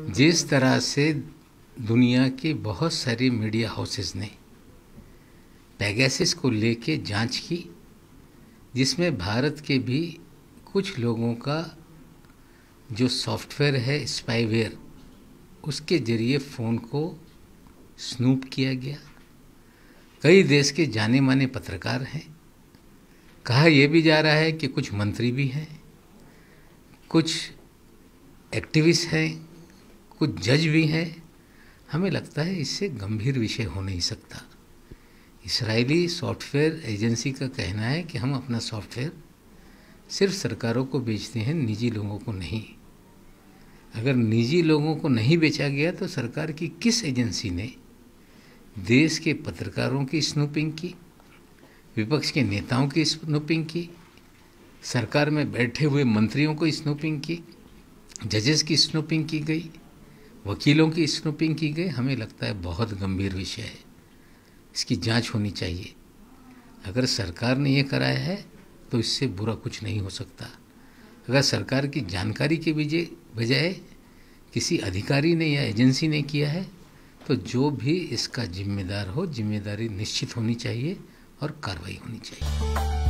जिस तरह से दुनिया के बहुत सारी मीडिया हाउसेस ने पैगेसिस को लेके जांच की जिसमें भारत के भी कुछ लोगों का जो सॉफ्टवेयर है स्पाईवेयर उसके ज़रिए फ़ोन को स्नूप किया गया कई देश के जाने माने पत्रकार हैं कहा यह भी जा रहा है कि कुछ मंत्री भी हैं कुछ एक्टिविस्ट हैं कुछ जज भी हैं हमें लगता है इससे गंभीर विषय हो नहीं सकता इसराइली सॉफ्टवेयर एजेंसी का कहना है कि हम अपना सॉफ्टवेयर सिर्फ सरकारों को बेचते हैं निजी लोगों को नहीं अगर निजी लोगों को नहीं बेचा गया तो सरकार की किस एजेंसी ने देश के पत्रकारों की स्नूपिंग की विपक्ष के नेताओं की स्नूपिंग की सरकार में बैठे हुए मंत्रियों को स्नूपिंग की जजेस की स्नूपिंग की गई वकीलों की स्नूपिंग की गई हमें लगता है बहुत गंभीर विषय है इसकी जांच होनी चाहिए अगर सरकार ने यह कराया है तो इससे बुरा कुछ नहीं हो सकता अगर सरकार की जानकारी के बजाय किसी अधिकारी ने या एजेंसी ने किया है तो जो भी इसका जिम्मेदार हो जिम्मेदारी निश्चित होनी चाहिए और कार्रवाई होनी चाहिए